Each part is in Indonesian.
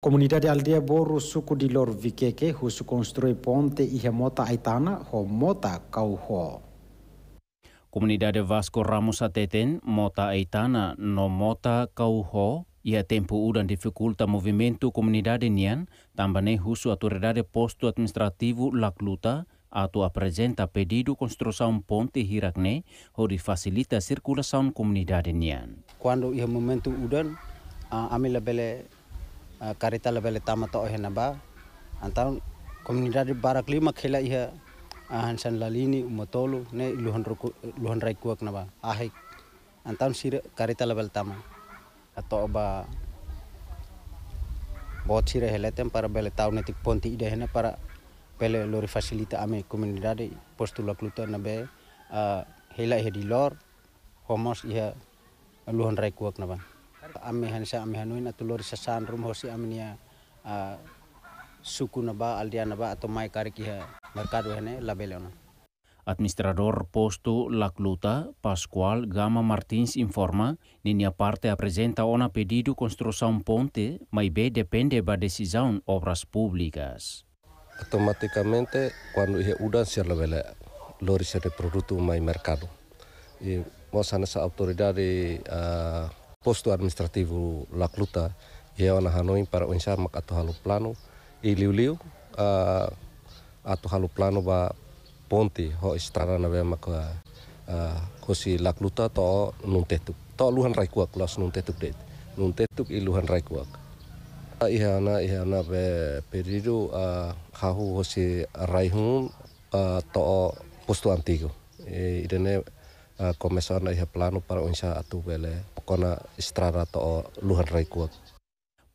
Comunità di Aldea Boru suku di Lor Vikeke husu construi ponte e remota aitana ho mota kauho. Comunidad de Vasco Ramos Ateten, mota aitana no mota kauho, ia tempo udan dificulta movimento comunidade nian, tambane husu autoridade posto administrativo lakluta, atau apresenta pedido construção ponte hirakne, hori facilita circulação comunidade nian. Quando ia momento udan, uh, bele karita level tama to hena ba anta komunidad barak lima khela iha ahansan lalini motolu ne luhan ruku luhan rai kuak na ba ahai anta karita level tama atau ba bot sir hela para bele tau ne ponti ide para pele lori fasilita ame komunidad postula kluta na be hela di lor homos iha luhan rai kuak na amehan sa amehanuin at lori sa ho si amenia uh, ah, suku na ba aldia na ba atau mai kari kiha merkado hene labele ona. Administrador posto Lacluta, Pascual Gama Martins informa, niña parte apresenta ona pedido construção ponte, mai B depende ba decisão obras públicas. Automaticamente, quando é udância labele, lori se produto mai mercado. E, mosana sa autoridade uh, Posto administrativo La Cluta e ona Hanoi para o mak ato halo plano e liu liu uh, ato halo plano ba ponte ho estrada na vema ko uh, kosi La Cluta to nun tetuk to luhan rai kuak las nun tetuk det nun tetuk i luhan rai kuak iha na iha na be periru uh, hahu hosi rai hun uh, to posto antigo e irene uh, começou na iha plano para o enxar atu bele kona strara to luhan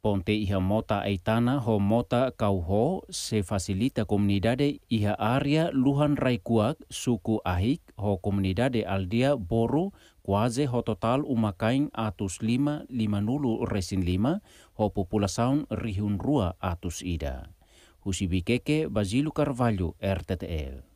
Ponte iha mota aitana ho mota kauho se facilita comunidade iha area luhan raikuak suku ahik ho comunidade aldia boru kuaze ho total umakain atus lima lima nulu resin lima ho populasaun rihun rua atus ida. Husibikeke Basilu Carvalho, RTTL.